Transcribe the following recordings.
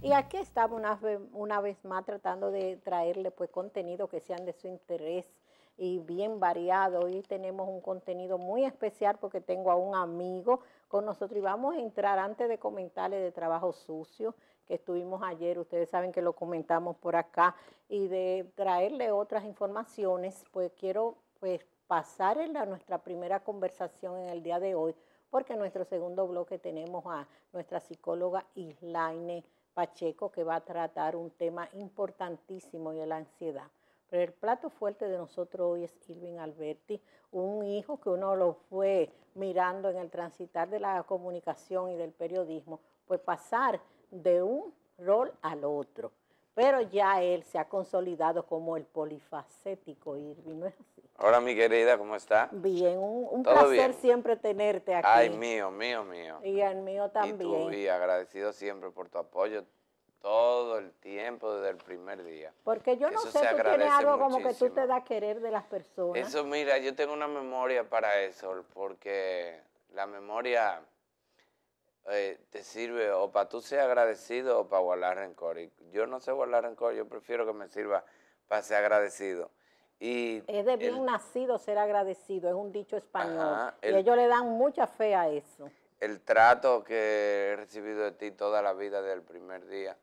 Y aquí estamos una, una vez más tratando de traerle pues contenido que sean de su interés y bien variado. Hoy tenemos un contenido muy especial porque tengo a un amigo con nosotros y vamos a entrar antes de comentarle de trabajo sucio que estuvimos ayer, ustedes saben que lo comentamos por acá, y de traerle otras informaciones, pues quiero pues pasar en nuestra primera conversación en el día de hoy, porque en nuestro segundo bloque tenemos a nuestra psicóloga Islaine Pacheco, que va a tratar un tema importantísimo y es la ansiedad. Pero el plato fuerte de nosotros hoy es Irving Alberti, un hijo que uno lo fue mirando en el transitar de la comunicación y del periodismo, pues pasar de un rol al otro pero ya él se ha consolidado como el polifacético Irving, ¿no Hola, mi querida, ¿cómo está? Bien, un, placer siempre tenerte aquí. Ay, mío, mío, mío. Y el mío también. Y, agradecido siempre por tu apoyo todo el tiempo desde el primer día. Porque yo no sé, tú tienes algo como que tú te das querer de las personas. Eso, mira, yo tengo una memoria para eso, porque la memoria eh, te sirve o para tú ser agradecido o para guardar rencor. Y yo no sé guardar rencor, yo prefiero que me sirva para ser agradecido. Y es de bien nacido ser agradecido, es un dicho español. y ellos le dan mucha fe a eso. El trato que he recibido de ti toda la vida desde el primer día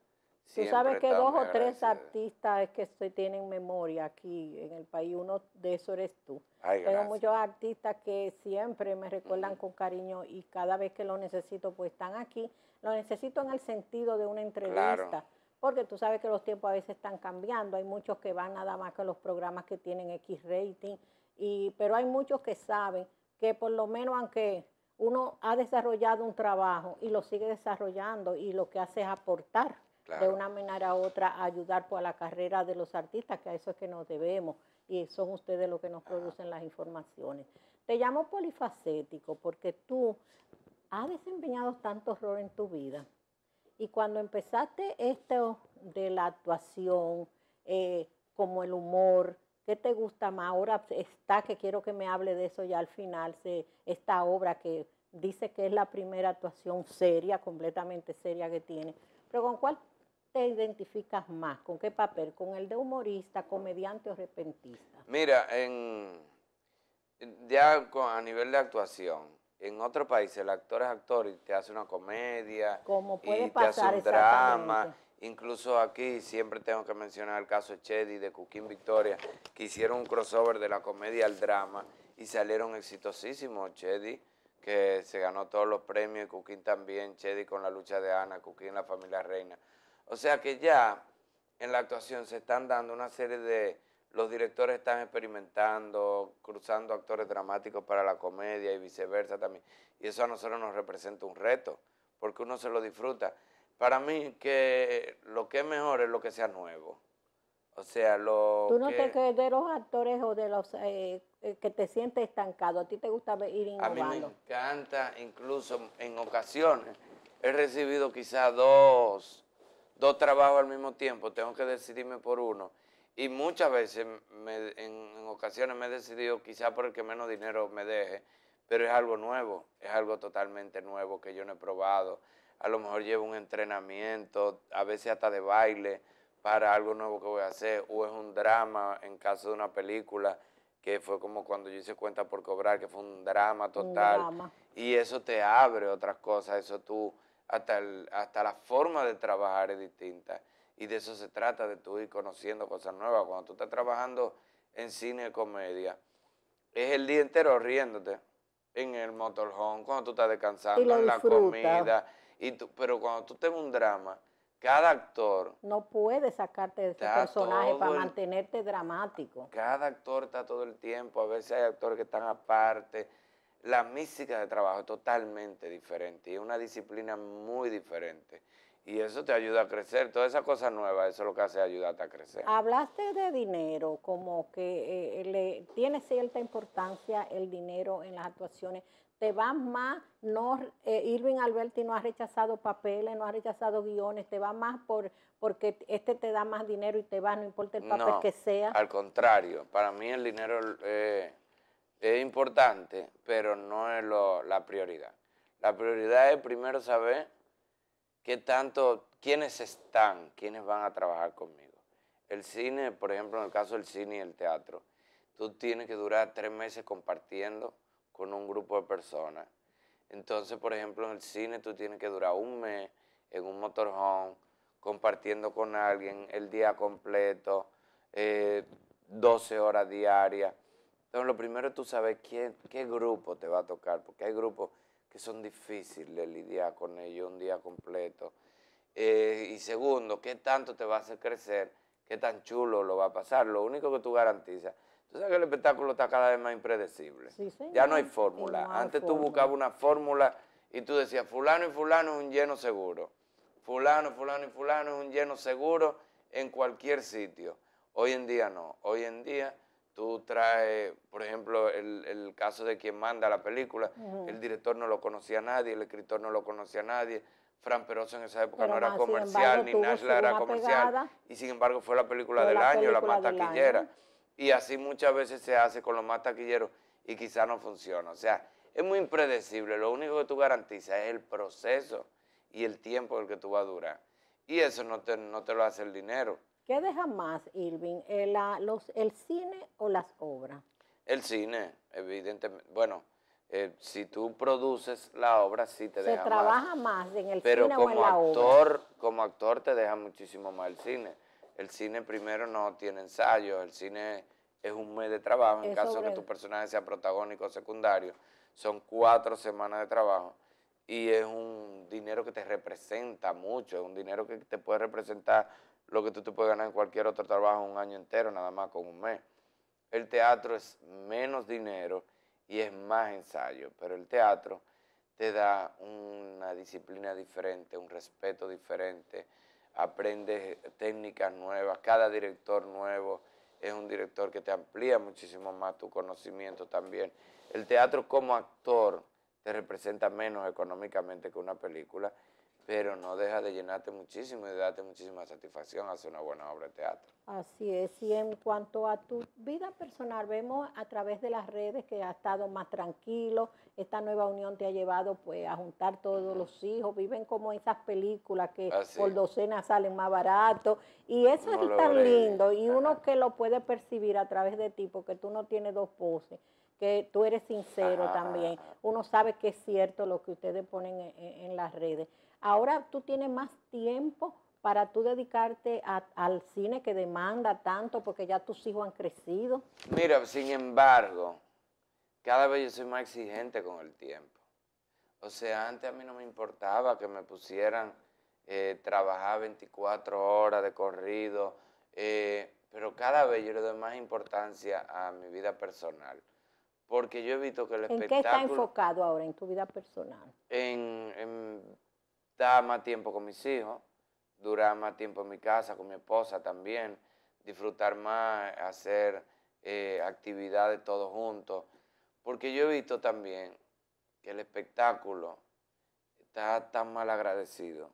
Tú sabes que dos o tres artistas que se tienen memoria aquí en el país, uno de esos eres tú. Tengo muchos artistas que siempre me recuerdan con cariño y cada vez que lo necesito, pues están aquí. Lo necesito en el sentido de una entrevista. Porque tú sabes que los tiempos a veces están cambiando. Hay muchos que van nada más que los programas que tienen X rating. Y, pero hay muchos que saben que por lo menos aunque uno ha desarrollado un trabajo y lo sigue desarrollando y lo que hace es aportar de una manera u otra ayudar por pues, la carrera de los artistas, que a eso es que nos debemos y son ustedes los que nos producen las informaciones. Te llamo polifacético porque tú has desempeñado tanto roles en tu vida y cuando empezaste esto de la actuación, eh, como el humor, ¿qué te gusta más? Ahora está, que quiero que me hable de eso ya al final, se, esta obra que dice que es la primera actuación seria, completamente seria que tiene. Pero ¿con cuál te identificas más? ¿Con qué papel? ¿Con el de humorista, comediante o repentista? Mira, en, ya a nivel de actuación, en otros países el actor es actor y te hace una comedia, y te hace un drama. Incluso aquí siempre tengo que mencionar el caso de Chedi de Cuquín Victoria, que hicieron un crossover de la comedia al drama y salieron exitosísimos. Chedi, que se ganó todos los premios, y Cuquín también, Chedi con la lucha de Ana, Cuquín la familia reina. O sea que ya en la actuación se están dando una serie de... Los directores están experimentando, cruzando actores dramáticos para la comedia y viceversa también. Y eso a nosotros nos representa un reto, porque uno se lo disfruta. Para mí que lo que es mejor es lo que sea nuevo. O sea, lo Tú no te crees de los actores o de los eh, eh, que te sientes estancado. ¿A ti te gusta ir innovando? A mí me encanta, incluso en ocasiones he recibido quizás dos dos trabajos al mismo tiempo, tengo que decidirme por uno. Y muchas veces, en, ocasiones me he decidido quizás por el que menos dinero me deje, pero es algo nuevo, es algo totalmente nuevo que yo no he probado. A lo mejor llevo un entrenamiento, a veces hasta de baile, para algo nuevo que voy a hacer, o es un drama en caso de una película que fue como cuando yo hice cuenta por cobrar, que fue un drama total. Y eso te abre otras cosas, eso tú hasta, hasta la forma de trabajar es distinta. Y de eso se trata, de tú ir conociendo cosas nuevas. Cuando tú estás trabajando en cine y comedia, es el día entero riéndote en el motorhome, cuando tú estás descansando, en la comida. Y pero cuando tú tienes un drama, cada actor... No puede sacarte de ese personaje para mantenerte dramático. Cada actor está todo el tiempo, a veces hay actores que están aparte la mística de trabajo es totalmente diferente y es una disciplina muy diferente. Y eso te ayuda a crecer, todas esas cosas nuevas, eso lo que hace ayudarte a crecer. Hablaste de dinero, como que eh, le, tiene cierta importancia el dinero en las actuaciones. Te vas más, no, eh, Irving Alberti no ha rechazado papeles, no ha rechazado guiones, te va más por porque este te da más dinero y te va, no importa el papel que sea. Al contrario, para mí el dinero... Eh, es importante, pero no es la prioridad. La prioridad es primero saber qué tanto, quiénes están, quiénes van a trabajar conmigo. El cine, por ejemplo, en el caso del cine y el teatro, tú tienes que durar tres meses compartiendo con un grupo de personas. Entonces, por ejemplo, en el cine tú tienes que durar un mes en un motorhome, compartiendo con alguien el día completo, 12 eh, horas diarias. Entonces, lo primero es tú sabes qué grupo te va a tocar, porque hay grupos que son difíciles de lidiar con ellos un día completo. Eh, y segundo, qué tanto te va a hacer crecer, qué tan chulo lo va a pasar. Lo único que tú garantizas, tú sabes que el espectáculo está cada vez más impredecible. ya no hay fórmula. Antes tú buscabas una fórmula y tú decías, fulano y fulano es un lleno seguro. Fulano, fulano y fulano es un lleno seguro en cualquier sitio. Hoy en día no. Hoy en día tú traes, por ejemplo, el, caso de quien manda la película, el director no lo conocía a nadie, el escritor no lo conocía a nadie, Fran Peroso en esa época no era comercial, ni Nashla era comercial, y sin embargo fue la película del año, la más taquillera. Y así muchas veces se hace con los más taquilleros y quizá no funciona. O sea, es muy impredecible, lo único que tú garantizas es el proceso y el tiempo en el que tú vas a durar. Y eso no te, no te lo hace el dinero. ¿Qué deja más, Irving, el, ah, los, el cine o las obras? El cine, evidentemente. Bueno, eh, si tú produces la obra, sí te deja más. Se trabaja más en el cine como o en la como actor te deja muchísimo más el cine. El cine primero no tiene ensayos, el cine es un mes de trabajo, en caso de que tu personaje sea protagónico o secundario, son cuatro semanas de trabajo y es un dinero que te representa mucho, es un dinero que te puede representar lo que tú te puedes ganar en cualquier otro trabajo un año entero, nada más con un mes. El teatro es menos dinero y es más ensayo, pero el teatro te da una disciplina diferente, un respeto diferente, aprendes técnicas nuevas, cada director nuevo es un director que te amplía muchísimo más tu conocimiento también. El teatro como actor te representa menos económicamente que una película, pero no deja de llenarte muchísimo y de darte muchísima satisfacción hacer una buena obra de teatro. Así es, y en cuanto a tu vida personal, vemos a través de las redes que has estado más tranquilo, esta nueva unión te ha llevado pues a juntar todos los hijos, viven como esas películas que por docenas salen más barato, y eso es tan lindo, y uno que lo puede percibir a través de ti, porque tú no tienes dos poses que tú eres sincero también. Uno sabe que es cierto lo que ustedes ponen en, en las redes. Ahora tú tienes más tiempo para tú dedicarte al cine que demanda tanto porque ya tus hijos han crecido. Mira, sin embargo, cada vez yo soy más exigente con el tiempo. O sea, antes a mí no me importaba que me pusieran eh, trabajar 24 horas de corrido, eh, pero cada vez yo le doy más importancia a mi vida personal porque yo he visto que el espectáculo... ¿En qué está enfocado ahora en tu vida personal? en más tiempo con mis hijos, durar más tiempo en mi casa, con mi esposa también, disfrutar más, hacer eh, actividades todos juntos. Porque yo he visto también que el espectáculo está tan mal agradecido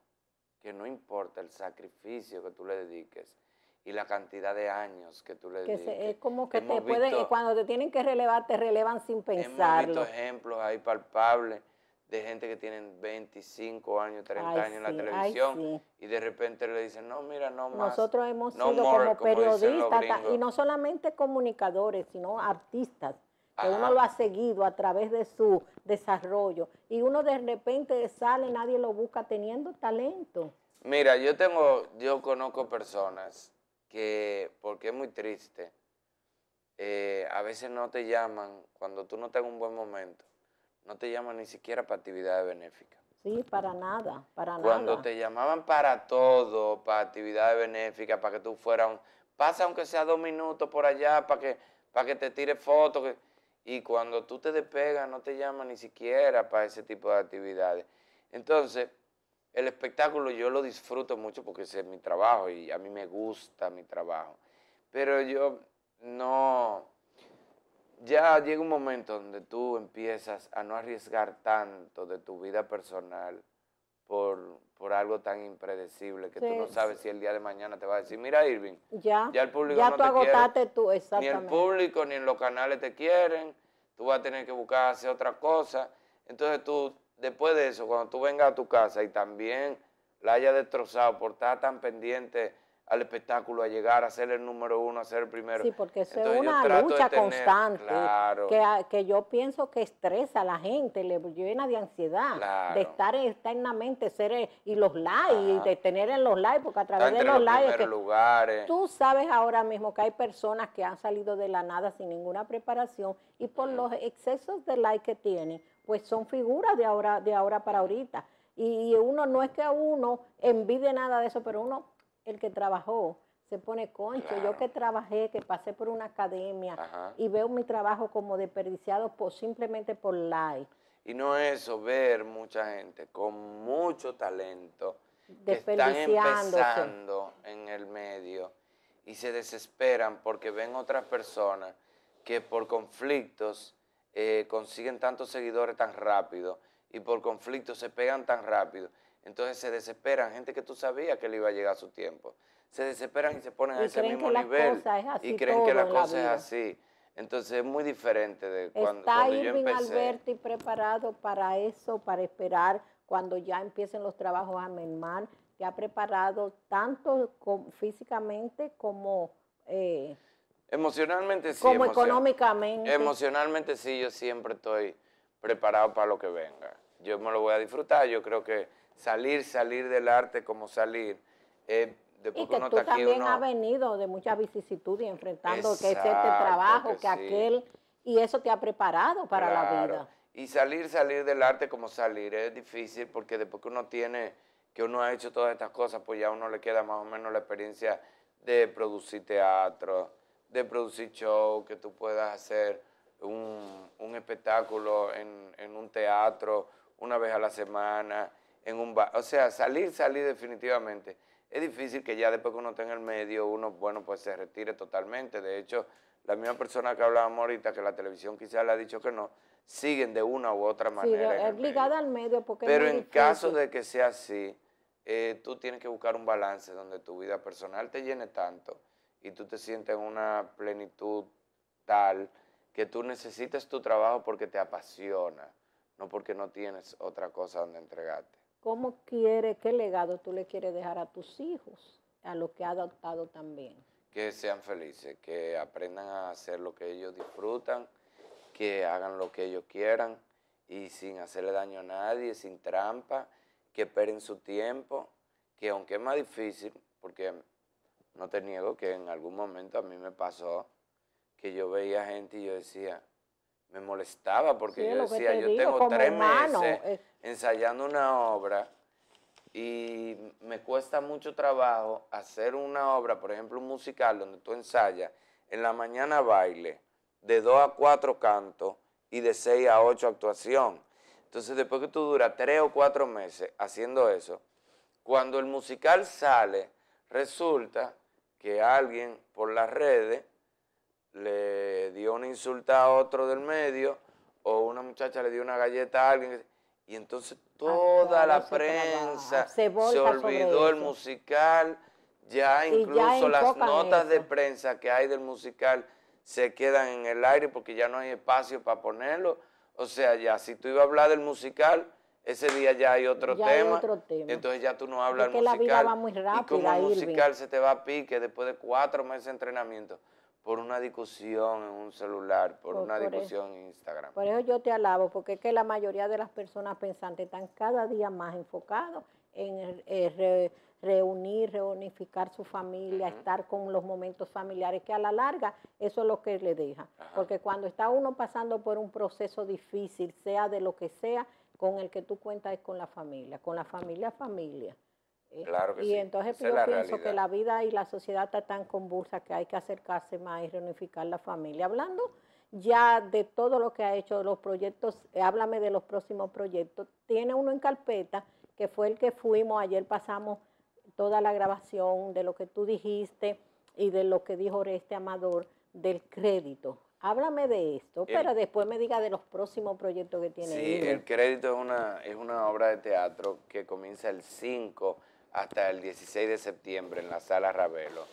que no importa el sacrificio que tú le dediques y la cantidad de años que tú le dediques. es como que te pueden, eh, cuando te tienen que relevar, te relevan sin pensar Hay visto ejemplos ahí palpables de gente que tienen 25 años, 30 años en la televisión y de repente le dicen, no, mira, no más. Nosotros hemos sido como periodistas y no solamente comunicadores, sino artistas, que uno lo ha seguido a través de su desarrollo y uno de repente sale, nadie lo busca teniendo talento. Mira, yo tengo, yo conozco personas que, porque es muy triste, eh, a veces no te llaman cuando tú no estás en un buen momento no te llaman ni siquiera para actividades benéficas. Sí, para nada, para Cuando te llamaban para todo, para actividades benéficas, para que tú fueras un... Pasa aunque sea dos minutos por allá, para que, para que te tire fotos. Y cuando tú te despegas, no te llaman ni siquiera para ese tipo de actividades. Entonces, el espectáculo yo lo disfruto mucho porque ese es mi trabajo y a mí me gusta mi trabajo. Pero yo no, ya llega un momento donde tú empiezas a no arriesgar tanto de tu vida personal por, algo tan impredecible que tú no sabes si el día de mañana te va a decir, mira Irving, ya, el público no tú te agotaste quiere, tú, exactamente. ni el público ni en los canales te quieren, tú vas a tener que buscar hacer otra cosa. Entonces tú, después de eso, cuando tú vengas a tu casa y también la hayas destrozado por estar tan pendiente al espectáculo, a llegar, a ser el número uno, a ser el primero. Sí, porque es una lucha constante, que, yo pienso que estresa a la gente, le llena de ansiedad, de estar externamente, ser eh, y los likes, y de tener en los likes, porque a través de los, likes... Tú sabes ahora mismo que hay personas que han salido de la nada sin ninguna preparación y por los excesos de likes que tienen, pues son figuras de ahora, de ahora para ahorita. Y, uno no es que uno envide nada de eso, pero uno el que trabajó se pone concho. Yo que trabajé, que pasé por una academia y veo mi trabajo como desperdiciado por, simplemente por like. Y no eso, ver mucha gente con mucho talento que están empezando en el medio y se desesperan porque ven otras personas que por conflictos eh, consiguen tantos seguidores tan rápido y por conflictos se pegan tan rápido entonces se desesperan, gente que tú sabías que le iba a llegar su tiempo. Se desesperan y se ponen a ese mismo nivel y creen que la cosa es así. Entonces es muy diferente de cuando, Está cuando Irving Alberti preparado para eso, para esperar cuando ya empiecen los trabajos a Menman, que ha preparado tanto físicamente como... Eh, emocionalmente sí. Como económicamente. Emocionalmente sí, yo siempre estoy preparado para lo que venga. Yo me lo voy a disfrutar, yo creo que salir, salir del arte como salir. Eh, y que tú también ha venido de muchas vicisitudes enfrentando que este trabajo, que, aquel, y eso te ha preparado para la vida. Y salir, salir del arte como salir es difícil porque después que uno tiene, que uno ha hecho todas estas cosas, pues ya a uno le queda más o menos la experiencia de producir teatro, de producir show, que tú puedas hacer un, espectáculo en un teatro una vez a la semana un O sea, salir, salir definitivamente. Es difícil que ya después que uno está en el medio, uno, bueno, pues se retire totalmente. De hecho, la misma persona que hablábamos ahorita, que la televisión quizás le ha dicho que no, siguen de una u otra manera. Sí, es ligada al medio porque Pero en caso de que sea así, eh, tú tienes que buscar un balance donde tu vida personal te llene tanto y tú te sientes en una plenitud tal que tú necesitas tu trabajo porque te apasiona, no porque no tienes otra cosa donde entregarte. ¿Cómo quiere, qué legado tú le quieres dejar a tus hijos, a los que ha adoptado también? Que sean felices, que aprendan a hacer lo que ellos disfrutan, que hagan lo que ellos quieran y sin hacerle daño a nadie, sin trampa, que esperen su tiempo, que aunque es más difícil, porque no te niego que en algún momento a mí me pasó que yo veía gente y yo decía, me molestaba porque yo decía, yo tengo tres meses ensayando una obra y me cuesta mucho trabajo hacer una obra, por ejemplo, un musical donde tú ensayas en la mañana baile, de dos a cuatro cantos y de seis a ocho actuación. Entonces, después que tú duras tres o cuatro meses haciendo eso, cuando el musical sale, resulta que alguien por las redes le dio una insulta a otro del medio, o una muchacha le dio una galleta a alguien. Y entonces toda la prensa se, olvidó el musical, ya incluso las notas de prensa que hay del musical se quedan en el aire porque ya no hay espacio para ponerlo. O sea, ya si tú ibas a hablar del musical, ese día ya hay otro, tema, Entonces ya tú no hablas del musical. y como el musical se te va a pique después de cuatro meses de entrenamiento por una discusión en un celular, por, una discusión en Instagram. Por eso yo te alabo, porque es que la mayoría de las personas pensantes están cada día más enfocados en eh, reunir, reunificar su familia, estar con los momentos familiares, que a la larga eso es lo que le deja. Porque cuando está uno pasando por un proceso difícil, sea de lo que sea, con el que tú cuentas es con la familia, con la familia, familia. Eh, y entonces yo pienso que la vida y la sociedad está tan convulsa que hay que acercarse más y reunificar la familia. Hablando ya de todo lo que ha hecho, los proyectos, eh, háblame de los próximos proyectos. Tiene uno en carpeta, que fue el que fuimos, ayer pasamos toda la grabación de lo que tú dijiste y de lo que dijo Oreste Amador del crédito. Háblame de esto, pero después me diga de los próximos proyectos que tiene. Sí, el, crédito es una, es una obra de teatro que comienza el 5 hasta el 16 de septiembre en la sala Ravelo.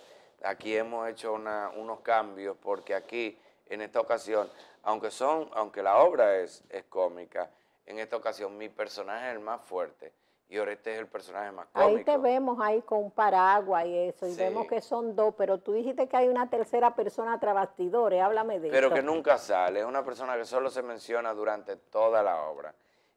Aquí hemos hecho unos cambios porque aquí, en esta ocasión, aunque, son, aunque la obra es, cómica, en esta ocasión mi personaje es el más fuerte y ahora es el personaje más cómico. Ahí te vemos ahí con paraguas y eso, y vemos que son dos, pero tú dijiste que hay una tercera persona trabastidores, háblame de eso. Pero que nunca sale, es una persona que solo se menciona durante toda la obra,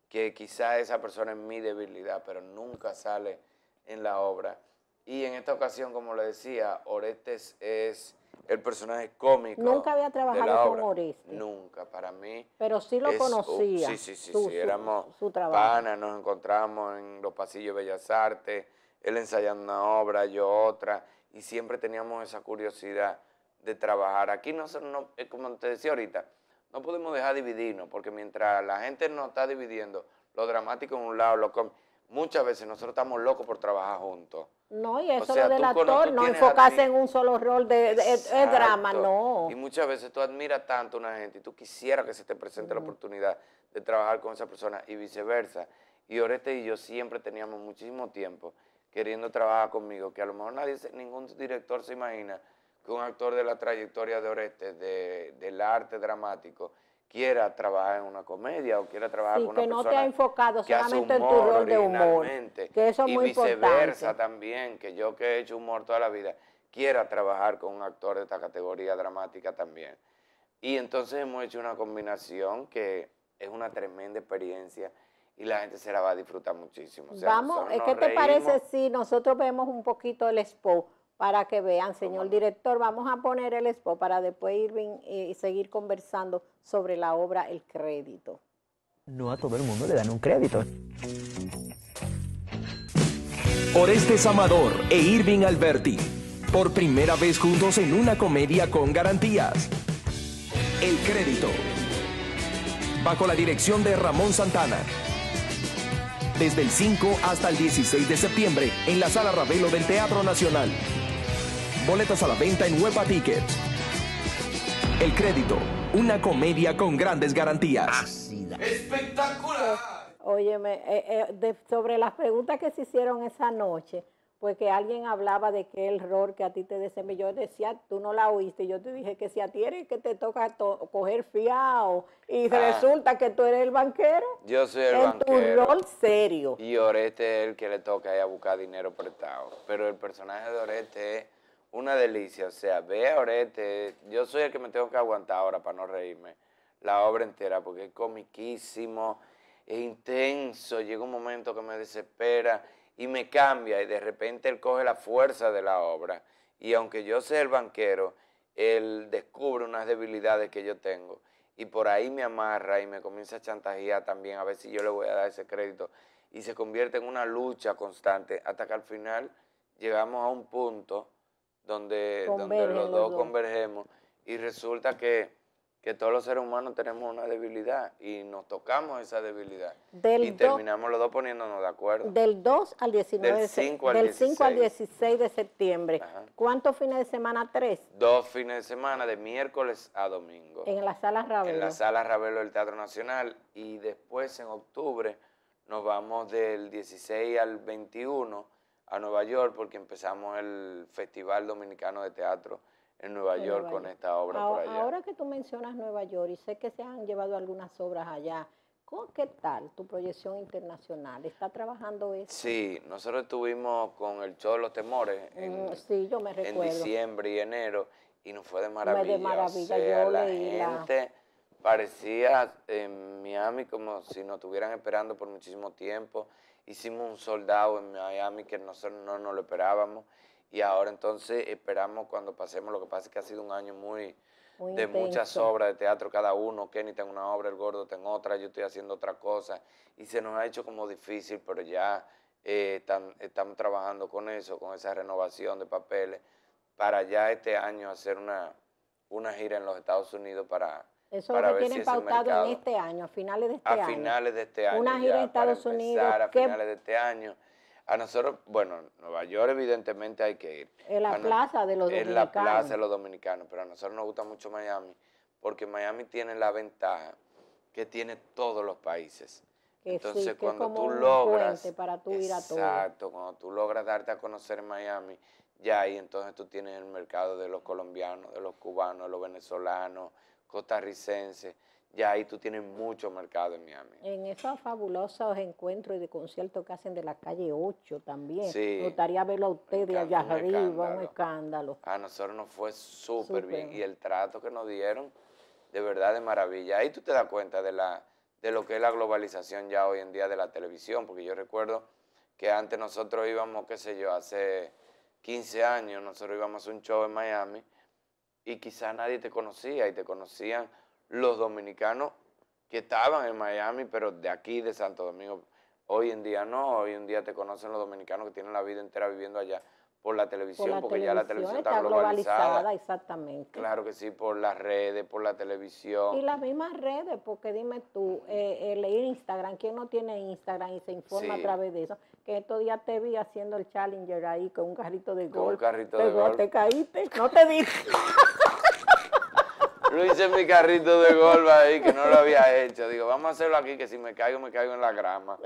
que quizá esa persona es mi debilidad, pero nunca sale en la obra. Y en esta ocasión, como le decía, Orestes es el personaje cómico. Nunca había trabajado con Orestes. Nunca, para mí. Pero sí lo conocía. si, sí, sí, sí, Éramos su, nos encontramos en los pasillos Bellas Artes, él ensayando una obra, yo otra, y siempre teníamos esa curiosidad de trabajar. Aquí nosotros, no, eh, como te decía ahorita, no podemos dejar dividirnos, porque mientras la gente nos está dividiendo, lo dramático en un lado, lo cómico Muchas veces nosotros estamos locos por trabajar juntos. No, y eso del actor, no enfocarse en un solo rol de, drama, no. Y muchas veces tú admiras tanto a una gente y tú quisieras que se te presente la oportunidad de trabajar con esa persona y viceversa. Y Oreste y yo siempre teníamos muchísimo tiempo queriendo trabajar conmigo, que a lo mejor nadie, ningún director se imagina que un actor de la trayectoria de Oreste, de, del arte dramático, quiera trabajar en una comedia o quiera trabajar con una que no te ha enfocado solamente en tu rol de humor, que eso es y viceversa también, que yo que he hecho humor toda la vida, quiera trabajar con un actor de esta categoría dramática también. Y entonces hemos hecho una combinación que es una tremenda experiencia y la gente se la va a disfrutar muchísimo. Vamos, eh, ¿qué te parece si nosotros vemos un poquito el expo? para que vean, señor director, vamos a poner el spot para después ir eh, y seguir conversando sobre la obra El Crédito. No a todo el mundo le dan un crédito. Orestes Amador e Irving Alberti, por primera vez juntos en una comedia con garantías. El Crédito, bajo la dirección de Ramón Santana desde el 5 hasta el 16 de septiembre en la Sala Ravelo del Teatro Nacional. Boletas a la venta en Huepa Tickets. El crédito, una comedia con grandes garantías. Espectacular. Óyeme, eh, eh, sobre las preguntas que se hicieron esa noche, pues que alguien hablaba de que el error que a ti te desempeñó. Yo decía, tú no la oíste. Yo te dije que si a ti eres que te toca coger fiado y ah. resulta que tú eres el banquero. Yo soy el en banquero. tu rol serio. Y Orete es el que le toca ir a buscar dinero prestado. Pero el personaje de Oreste es una delicia. O sea, ve Orete. Yo soy el que me tengo que aguantar ahora para no reírme. La obra entera, porque es comiquísimo, es intenso. Llega un momento que me desespera y me cambia. Y de repente él coge la fuerza de la obra. Y aunque yo sea el banquero, él descubre unas debilidades que yo tengo. Y por ahí me amarra y me comienza a chantajear también, a ver si yo le voy a dar ese crédito. Y se convierte en una lucha constante hasta que al final llegamos a un punto donde, donde los, dos, convergemos y resulta que, todos los seres humanos tenemos una debilidad y nos tocamos esa debilidad y terminamos los dos poniéndonos de acuerdo. Del 2 al 19 del 5 al, del de septiembre. ¿Cuántos fines de semana? Tres. Dos fines de semana, de miércoles a domingo. En la sala Ravelo. En la sala Ravelo del Teatro Nacional y después en octubre nos vamos del 16 al 21 a Nueva York porque empezamos el Festival Dominicano de Teatro en Nueva York con esta obra por allá. Ahora que tú mencionas Nueva York y sé que se han llevado algunas obras allá, ¿cómo ¿qué tal tu proyección internacional? ¿Está trabajando eso? Sí, nosotros estuvimos con el show de los temores en, mm, diciembre y enero y nos fue de maravilla. de la parecía en Miami como si nos estuvieran esperando por muchísimo tiempo. Hicimos un soldado en Miami que nosotros no nos lo esperábamos y ahora entonces esperamos cuando pasemos. Lo que pasa es que ha sido un año muy, de muchas obras de teatro cada uno. Kenny tiene una obra, el gordo tiene otra, yo estoy haciendo otra cosa y se nos ha hecho como difícil, pero ya eh, estamos trabajando con eso, con esa renovación de papeles para ya este año hacer una, una gira en los Estados Unidos para eso lo que tienen pautado en este año, a finales de este año. A finales de este año. Una gira en Estados Unidos. A finales de este año. A nosotros, bueno, Nueva York evidentemente hay que ir. En la plaza de los dominicanos. En la plaza de los dominicanos, pero a nosotros nos gusta mucho Miami, porque Miami tiene la ventaja que tiene todos los países. Entonces, cuando como tú logras. Para tú ir a exacto, cuando tú logras darte a conocer en Miami, ya ahí entonces tú tienes el mercado de los colombianos, de los cubanos, de los venezolanos, costarricense. Ya ahí tú tienes mucho mercado en Miami. En esos fabulosos encuentros y de conciertos que hacen de la calle 8 también. Sí. Me gustaría verlo a ustedes allá arriba, un escándalo. A nosotros nos fue súper bien y el trato que nos dieron, de verdad, de maravilla. Ahí tú te das cuenta de, la, de lo que es la globalización ya hoy en día de la televisión, porque yo recuerdo que antes nosotros íbamos, qué sé yo, hace 15 años, nosotros íbamos a un show en Miami y quizás nadie te conocía y te conocían los dominicanos que estaban en Miami, pero de aquí, de Santo Domingo. Hoy en día no, hoy en día te conocen los dominicanos que tienen la vida entera viviendo allá por la televisión, porque ya la televisión está, globalizada. Exactamente. Claro que sí, por las redes, por la televisión. Y las mismas redes, porque dime tú, eh, el eh, Instagram, ¿quién no tiene Instagram y se informa a través de eso? Que estos días te vi haciendo el challenger ahí con un carrito de golf. Con un carrito de golf. Te caíste, no te dije. Lo hice en mi carrito de golf ahí, que no lo había hecho. Digo, vamos a hacerlo aquí, que si me caigo, me caigo en la grama.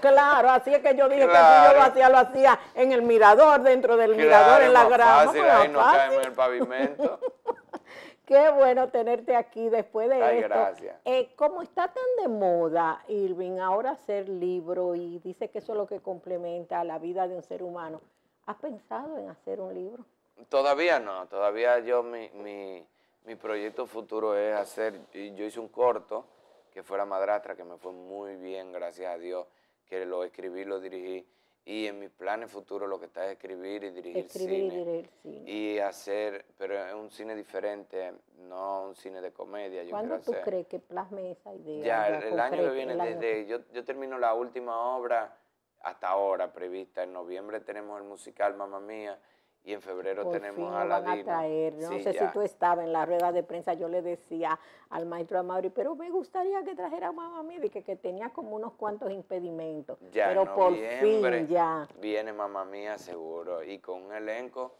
claro, así es que yo dije que si yo lo hacía, lo hacía en el mirador, dentro del mirador, en la grama. ahí no caemos en el pavimento. Qué bueno tenerte aquí después de Ay, gracias. Eh, como está tan de moda, Irving, ahora hacer libro y dice que eso es lo que complementa la vida de un ser humano, ¿has pensado en hacer un libro? Todavía no, todavía yo mi, mi mi proyecto futuro es hacer, yo hice un corto que fue La Madrastra, que me fue muy bien, gracias a Dios, que lo escribí, lo dirigí. Y en mis planes futuros lo que está es escribir y dirigir escribir cine. Y dirigir cine. Y hacer, pero es un cine diferente, no un cine de comedia. ¿Cuándo tú crees que plasme esa idea? Ya, el, año que viene, desde yo, yo termino la última obra hasta ahora prevista. En noviembre tenemos el musical Mamma Mía y en febrero tenemos a la van traer. No sé si tú estabas en la rueda de prensa, yo le decía al maestro Amauri, pero me gustaría que trajera a mamá mía, que, que tenía como unos cuantos impedimentos. Ya pero por fin ya. Viene mamá mía seguro y con un elenco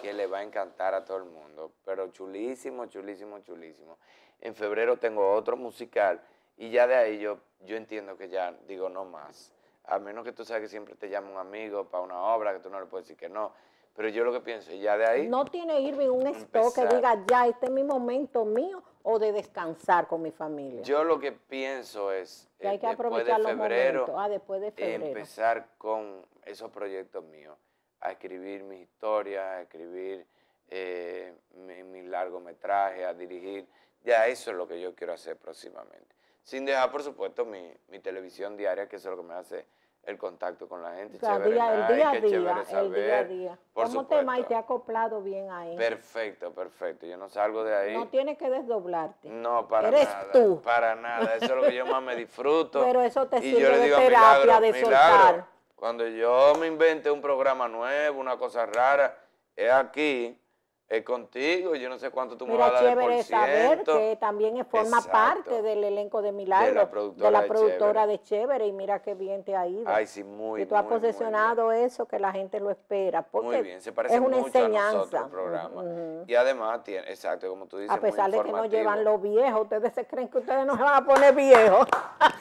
que le va a encantar a todo el mundo, pero chulísimo, chulísimo, chulísimo. En febrero tengo otro musical y ya de ahí yo, yo entiendo que ya digo no más. A menos que tú sabes que siempre te llama un amigo para una obra que tú no le puedes decir que no pero yo lo que pienso, ya de ahí. No tiene irme un stock que diga ya, este es mi momento mío o de descansar con mi familia. Yo lo que pienso es. hay eh, que después aprovechar ah, de febrero, de Empezar con esos proyectos míos. A escribir mis historias, a escribir eh, mi largometraje, a dirigir. Ya eso es lo que yo quiero hacer próximamente. Sin dejar, por supuesto, mi, televisión diaria, que es lo que me hace el contacto con la gente. chévere, el día a día, el día a día. ¿Cómo te va y te ha acoplado bien ahí? Perfecto, perfecto. Yo no salgo de ahí. No tienes que desdoblarte. No, para Eres nada. tú. Para nada. Eso es lo que yo más me disfruto. Pero eso te sirve de terapia, de soltar. Cuando yo me invente un programa nuevo, una cosa rara, es aquí es contigo, yo no sé cuánto tu Pero Mira, chévere es por saber que también forma parte del elenco de Milagro, de la productora, de, chévere. y mira qué bien te ha ido. Ay, sí, muy, y tú has posesionado eso que la gente lo espera, porque muy bien. Se parece es una enseñanza. A programa. Y además tiene, exacto, como tú dices, A pesar de que no llevan lo viejo, ustedes se creen que ustedes no se van a poner viejos.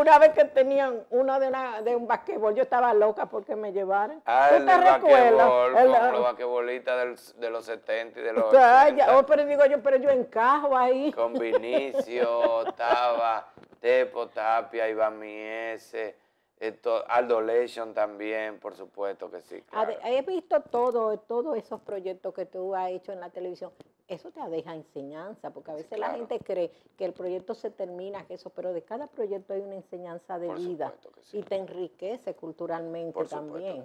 una vez que tenían uno de, una, de un basquetbol, yo estaba loca porque me llevaran. Ah, ¿Tú el te recuerdas? El, los basquetbolistas de los 70 y de los 80. Ay, oh, pero digo yo, pero yo encajo ahí. Con Vinicio, estaba Tepo Tapia, Iván Miese, esto, también, por supuesto que sí. he visto todo, todos esos proyectos que tú has hecho en la televisión. Eso te deja enseñanza, porque a veces la gente cree que el proyecto se termina, eso, pero de cada proyecto hay una enseñanza de vida y te enriquece culturalmente también.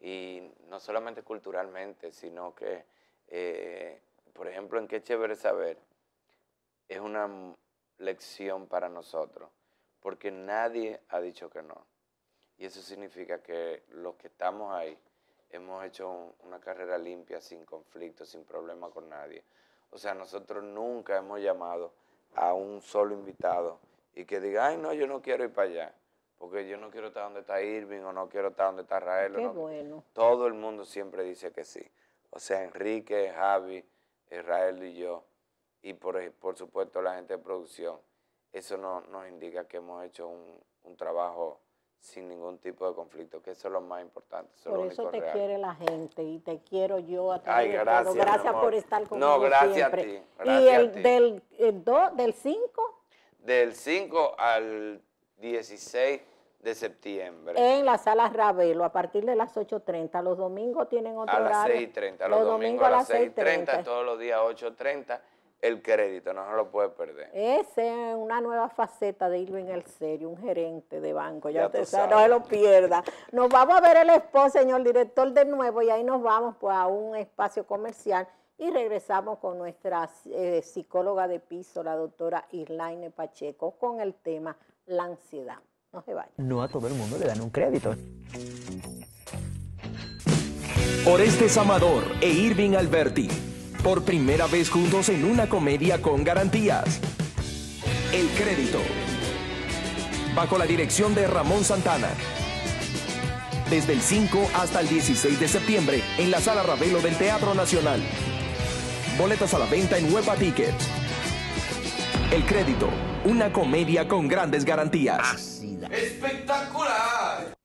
Y no solamente culturalmente, sino que, eh, por ejemplo, en Qué Chévere Saber, es una lección para nosotros, porque nadie ha dicho que no y eso significa que los que estamos ahí hemos hecho una carrera limpia, sin conflicto, sin problema con nadie. O sea, nosotros nunca hemos llamado a un solo invitado y que diga, ay, no, yo no quiero ir para allá, porque yo no quiero estar donde está Irving o no quiero estar donde está Rael. Qué Todo el mundo siempre dice que sí. O sea, Enrique, Javi, Israel eh, y yo, y por, por supuesto la gente de producción. Eso no, nos indica que hemos hecho un trabajo sin ningún tipo de conflicto, que eso es lo más importante. Eso por lo único eso te quiere la gente y te quiero yo a ti. Ay, gracias. Gracias por estar con nosotros. No, gracias a ti. Gracias ¿Y a del 2, eh, del 5? Del 5 al 16 de septiembre. En la sala Ravelo, a partir de las 8.30. Los domingos tienen otro a Las 6.30. Los, domingos, a las 6.30. Los, domingos, a las 6.30, todos los días 8.30 el crédito, no se lo puede perder. Esa es una nueva faceta de Irving serio, un gerente de banco, ya, usted no se lo pierda. Nos vamos a ver el esposo, señor director, de nuevo, y ahí nos vamos pues, a un espacio comercial y regresamos con nuestra eh, psicóloga de piso, la doctora Irline Pacheco, con el tema la ansiedad. No se vaya. No a todo el mundo le dan un crédito. Oreste Amador e Irving Alberti por primera vez juntos en una comedia con garantías. El crédito. Bajo la dirección de Ramón Santana. Desde el 5 hasta el 16 de septiembre en la Sala Ravelo del Teatro Nacional. Boletas a la venta en Huepa Tickets. El crédito, una comedia con grandes garantías. Espectacular.